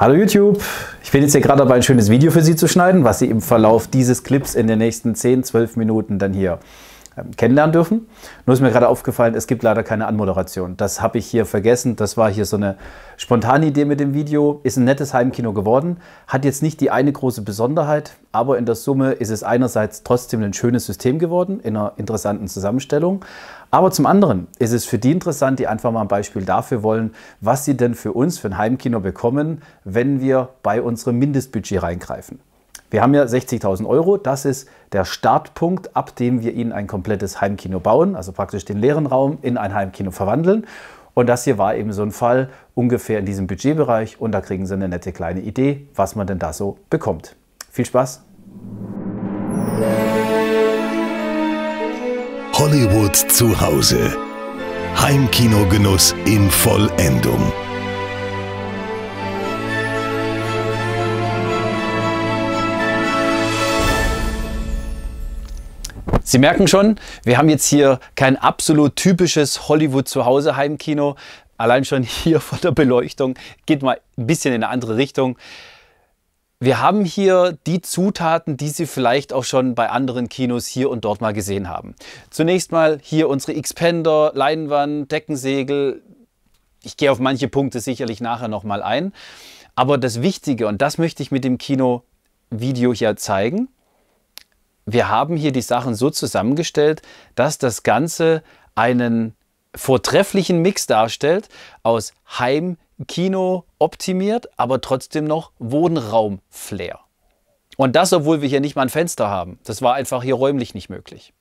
Hallo YouTube! Ich bin jetzt hier gerade dabei, ein schönes Video für Sie zu schneiden, was Sie im Verlauf dieses Clips in den nächsten 10, 12 Minuten dann hier ähm, kennenlernen dürfen. Nur ist mir gerade aufgefallen, es gibt leider keine Anmoderation. Das habe ich hier vergessen. Das war hier so eine spontane Idee mit dem Video. Ist ein nettes Heimkino geworden. Hat jetzt nicht die eine große Besonderheit, aber in der Summe ist es einerseits trotzdem ein schönes System geworden, in einer interessanten Zusammenstellung. Aber zum anderen ist es für die interessant, die einfach mal ein Beispiel dafür wollen, was sie denn für uns für ein Heimkino bekommen, wenn wir bei unserem Mindestbudget reingreifen. Wir haben ja 60.000 Euro, das ist der Startpunkt, ab dem wir Ihnen ein komplettes Heimkino bauen, also praktisch den leeren Raum in ein Heimkino verwandeln. Und das hier war eben so ein Fall ungefähr in diesem Budgetbereich und da kriegen Sie eine nette kleine Idee, was man denn da so bekommt. Viel Spaß! Hollywood zu Hause. Heimkinogenuss in Vollendung. Sie merken schon, wir haben jetzt hier kein absolut typisches Hollywood-Zuhause-Heimkino. Allein schon hier von der Beleuchtung geht mal ein bisschen in eine andere Richtung. Wir haben hier die Zutaten, die Sie vielleicht auch schon bei anderen Kinos hier und dort mal gesehen haben. Zunächst mal hier unsere Xpander, Leinwand, Deckensegel. Ich gehe auf manche Punkte sicherlich nachher nochmal ein. Aber das Wichtige, und das möchte ich mit dem Kino-Video hier zeigen, wir haben hier die Sachen so zusammengestellt, dass das Ganze einen vortrefflichen Mix darstellt aus Heimkino optimiert, aber trotzdem noch Wohnraum-Flair. Und das, obwohl wir hier nicht mal ein Fenster haben. Das war einfach hier räumlich nicht möglich.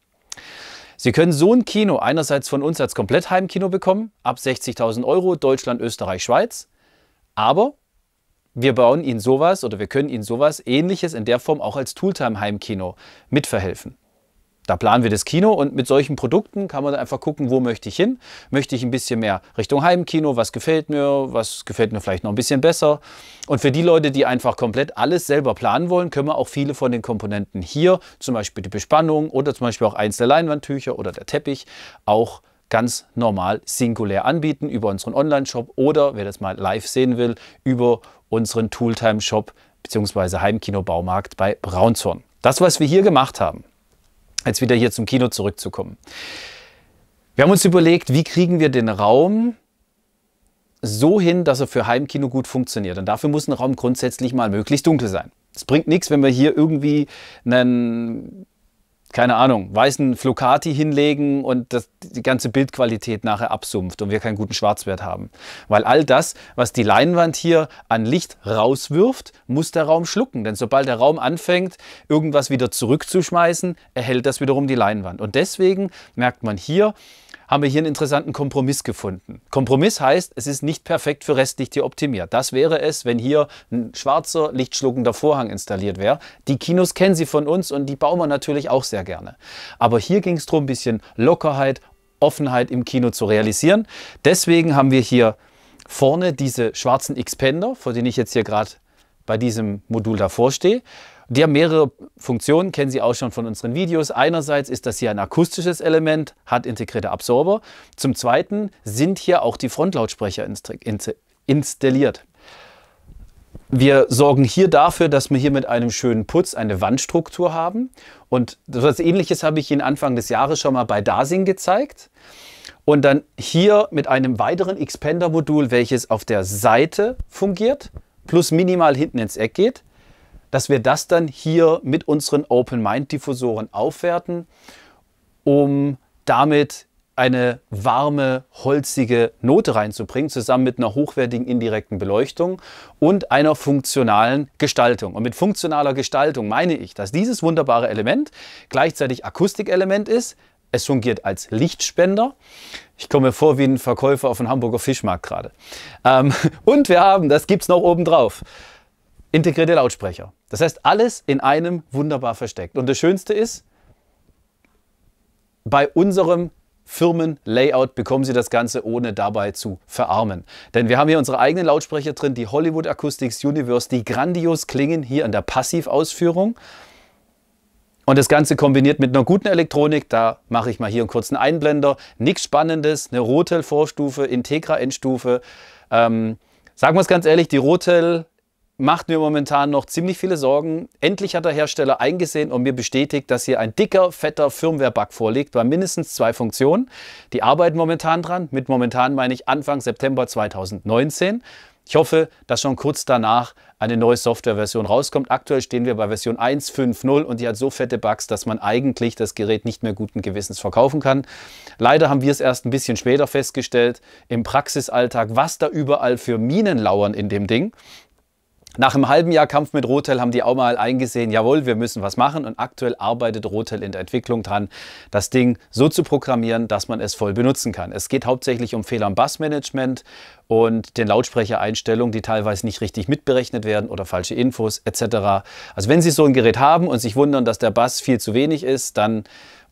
Sie können so ein Kino einerseits von uns als Komplettheimkino bekommen, ab 60.000 Euro, Deutschland, Österreich, Schweiz. Aber wir bauen Ihnen sowas oder wir können Ihnen sowas ähnliches in der Form auch als Tooltime-Heimkino mitverhelfen. Da planen wir das Kino und mit solchen Produkten kann man dann einfach gucken, wo möchte ich hin? Möchte ich ein bisschen mehr Richtung Heimkino? Was gefällt mir? Was gefällt mir vielleicht noch ein bisschen besser? Und für die Leute, die einfach komplett alles selber planen wollen, können wir auch viele von den Komponenten hier, zum Beispiel die Bespannung oder zum Beispiel auch eins der Leinwandtücher oder der Teppich, auch ganz normal singulär anbieten über unseren Online-Shop oder, wer das mal live sehen will, über unseren Tooltime-Shop bzw. Heimkino-Baumarkt bei Braunzorn. Das, was wir hier gemacht haben, jetzt wieder hier zum Kino zurückzukommen. Wir haben uns überlegt, wie kriegen wir den Raum so hin, dass er für Heimkino gut funktioniert. Und dafür muss ein Raum grundsätzlich mal möglichst dunkel sein. Es bringt nichts, wenn wir hier irgendwie einen keine Ahnung, weißen Flocati hinlegen und das, die ganze Bildqualität nachher absumpft und wir keinen guten Schwarzwert haben. Weil all das, was die Leinwand hier an Licht rauswirft, muss der Raum schlucken. Denn sobald der Raum anfängt, irgendwas wieder zurückzuschmeißen, erhält das wiederum die Leinwand. Und deswegen merkt man hier, haben wir hier einen interessanten Kompromiss gefunden. Kompromiss heißt, es ist nicht perfekt für Restlichte optimiert. Das wäre es, wenn hier ein schwarzer, lichtschluckender Vorhang installiert wäre. Die Kinos kennen sie von uns und die bauen wir natürlich auch sehr gerne. Aber hier ging es darum, ein bisschen Lockerheit, Offenheit im Kino zu realisieren. Deswegen haben wir hier vorne diese schwarzen Xpander, vor denen ich jetzt hier gerade bei diesem Modul davor stehe. Die haben mehrere Funktionen, kennen Sie auch schon von unseren Videos. Einerseits ist das hier ein akustisches Element, hat integrierte Absorber. Zum Zweiten sind hier auch die Frontlautsprecher installiert. Wir sorgen hier dafür, dass wir hier mit einem schönen Putz eine Wandstruktur haben. Und etwas Ähnliches habe ich Ihnen Anfang des Jahres schon mal bei Dasing gezeigt. Und dann hier mit einem weiteren Expander-Modul, welches auf der Seite fungiert plus minimal hinten ins Eck geht, dass wir das dann hier mit unseren Open Mind Diffusoren aufwerten, um damit eine warme, holzige Note reinzubringen, zusammen mit einer hochwertigen indirekten Beleuchtung und einer funktionalen Gestaltung. Und mit funktionaler Gestaltung meine ich, dass dieses wunderbare Element gleichzeitig Akustikelement ist, es fungiert als Lichtspender, ich komme mir vor wie ein Verkäufer auf dem Hamburger Fischmarkt gerade. Ähm, und wir haben, das gibt es noch oben drauf, integrierte Lautsprecher. Das heißt, alles in einem wunderbar versteckt. Und das Schönste ist, bei unserem Firmenlayout bekommen Sie das Ganze, ohne dabei zu verarmen. Denn wir haben hier unsere eigenen Lautsprecher drin, die Hollywood Acoustics Universe, die grandios klingen, hier in der Passivausführung. Und das Ganze kombiniert mit einer guten Elektronik, da mache ich mal hier einen kurzen Einblender. Nichts Spannendes, eine Rotel-Vorstufe, Integra-Endstufe. Ähm, sagen wir es ganz ehrlich, die Rotel macht mir momentan noch ziemlich viele Sorgen. Endlich hat der Hersteller eingesehen und mir bestätigt, dass hier ein dicker, fetter Firmware-Bug vorliegt bei mindestens zwei Funktionen. Die arbeiten momentan dran. Mit momentan meine ich Anfang September 2019. Ich hoffe, dass schon kurz danach eine neue Softwareversion rauskommt. Aktuell stehen wir bei Version 1.5.0 und die hat so fette Bugs, dass man eigentlich das Gerät nicht mehr guten Gewissens verkaufen kann. Leider haben wir es erst ein bisschen später festgestellt im Praxisalltag, was da überall für Minen lauern in dem Ding. Nach einem halben Jahr Kampf mit Rotel haben die auch mal eingesehen, jawohl, wir müssen was machen. Und aktuell arbeitet Rotel in der Entwicklung dran, das Ding so zu programmieren, dass man es voll benutzen kann. Es geht hauptsächlich um Fehler im Bassmanagement und den Lautsprechereinstellungen, die teilweise nicht richtig mitberechnet werden oder falsche Infos etc. Also wenn Sie so ein Gerät haben und sich wundern, dass der Bass viel zu wenig ist, dann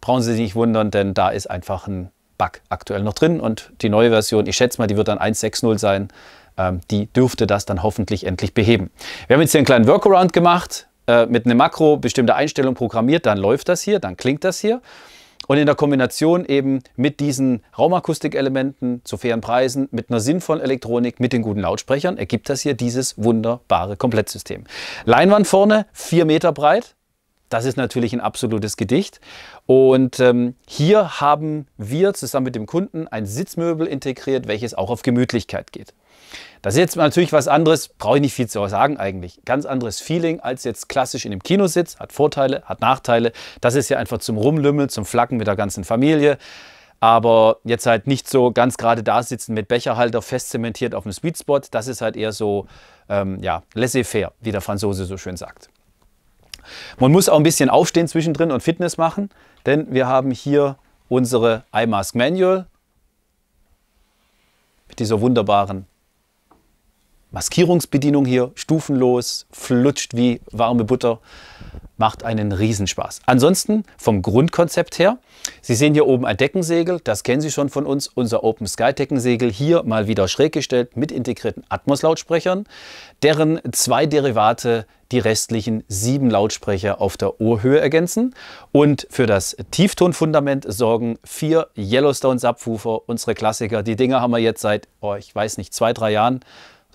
brauchen Sie sich nicht wundern, denn da ist einfach ein Bug aktuell noch drin und die neue Version, ich schätze mal, die wird dann 1.6.0 sein, ähm, die dürfte das dann hoffentlich endlich beheben. Wir haben jetzt hier einen kleinen Workaround gemacht, äh, mit einem Makro bestimmte Einstellung programmiert, dann läuft das hier, dann klingt das hier. Und in der Kombination eben mit diesen Raumakustik-Elementen zu fairen Preisen, mit einer sinnvollen Elektronik, mit den guten Lautsprechern, ergibt das hier dieses wunderbare Komplettsystem. Leinwand vorne, vier Meter breit. Das ist natürlich ein absolutes Gedicht. Und ähm, hier haben wir zusammen mit dem Kunden ein Sitzmöbel integriert, welches auch auf Gemütlichkeit geht. Das ist jetzt natürlich was anderes, brauche ich nicht viel zu sagen eigentlich. Ganz anderes Feeling als jetzt klassisch in dem Kinositz. Hat Vorteile, hat Nachteile. Das ist ja einfach zum Rumlümmeln, zum Flacken mit der ganzen Familie. Aber jetzt halt nicht so ganz gerade da sitzen mit Becherhalter fest zementiert auf dem Sweet Das ist halt eher so, ähm, ja, laissez-faire, wie der Franzose so schön sagt. Man muss auch ein bisschen aufstehen zwischendrin und Fitness machen, denn wir haben hier unsere iMask Manual mit dieser wunderbaren Maskierungsbedienung hier stufenlos, flutscht wie warme Butter, macht einen Riesenspaß. Ansonsten vom Grundkonzept her, Sie sehen hier oben ein Deckensegel, das kennen Sie schon von uns, unser Open Sky Deckensegel, hier mal wieder schräg gestellt mit integrierten Atmos-Lautsprechern, deren zwei Derivate die restlichen sieben Lautsprecher auf der Ohrhöhe ergänzen. Und für das Tieftonfundament sorgen vier Yellowstone-Subwoofer, unsere Klassiker. Die Dinger haben wir jetzt seit, oh, ich weiß nicht, zwei, drei Jahren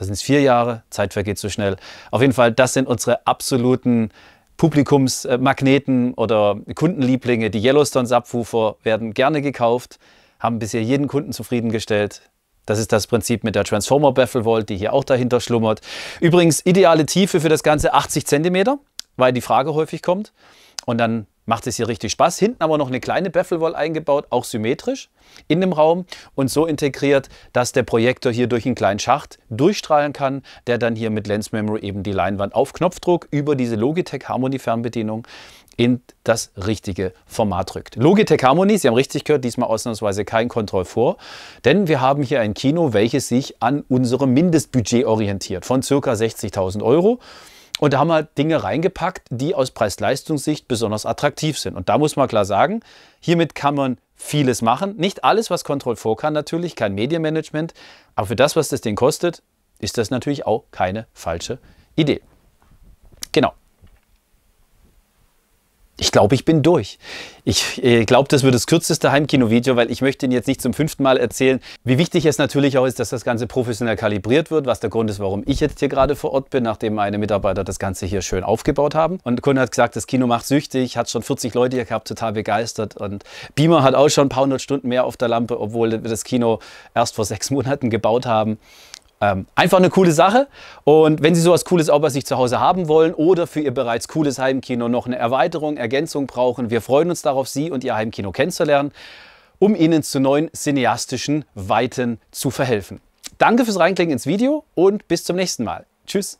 das sind es vier Jahre, Zeit vergeht so schnell. Auf jeden Fall, das sind unsere absoluten Publikumsmagneten oder Kundenlieblinge. Die Yellowstone Subwoofer werden gerne gekauft, haben bisher jeden Kunden zufriedengestellt. Das ist das Prinzip mit der Transformer Baffle Vault, die hier auch dahinter schlummert. Übrigens, ideale Tiefe für das Ganze 80 cm, weil die Frage häufig kommt. Und dann macht es hier richtig Spaß. Hinten aber noch eine kleine Bafflewall eingebaut, auch symmetrisch in dem Raum und so integriert, dass der Projektor hier durch einen kleinen Schacht durchstrahlen kann, der dann hier mit Lens Memory eben die Leinwand auf Knopfdruck über diese Logitech Harmony Fernbedienung in das richtige Format rückt. Logitech Harmony, Sie haben richtig gehört, diesmal ausnahmsweise kein Control 4, denn wir haben hier ein Kino, welches sich an unserem Mindestbudget orientiert von ca. 60.000 Euro. Und da haben wir Dinge reingepackt, die aus Preis-Leistungssicht besonders attraktiv sind. Und da muss man klar sagen, hiermit kann man vieles machen. Nicht alles, was Control 4 kann, natürlich, kein Medienmanagement. Aber für das, was das Ding kostet, ist das natürlich auch keine falsche Idee. Genau. Ich glaube, ich bin durch. Ich äh, glaube, das wird das kürzeste Heimkino-Video, weil ich möchte Ihnen jetzt nicht zum fünften Mal erzählen, wie wichtig es natürlich auch ist, dass das Ganze professionell kalibriert wird, was der Grund ist, warum ich jetzt hier gerade vor Ort bin, nachdem meine Mitarbeiter das Ganze hier schön aufgebaut haben. Und Kunde hat gesagt, das Kino macht süchtig, hat schon 40 Leute hier gehabt, total begeistert. Und Beamer hat auch schon ein paar hundert Stunden mehr auf der Lampe, obwohl wir das Kino erst vor sechs Monaten gebaut haben. Ähm, einfach eine coole Sache. Und wenn Sie sowas Cooles auch bei sich zu Hause haben wollen oder für Ihr bereits cooles Heimkino noch eine Erweiterung, Ergänzung brauchen, wir freuen uns darauf, Sie und Ihr Heimkino kennenzulernen, um Ihnen zu neuen cineastischen Weiten zu verhelfen. Danke fürs Reinklicken ins Video und bis zum nächsten Mal. Tschüss.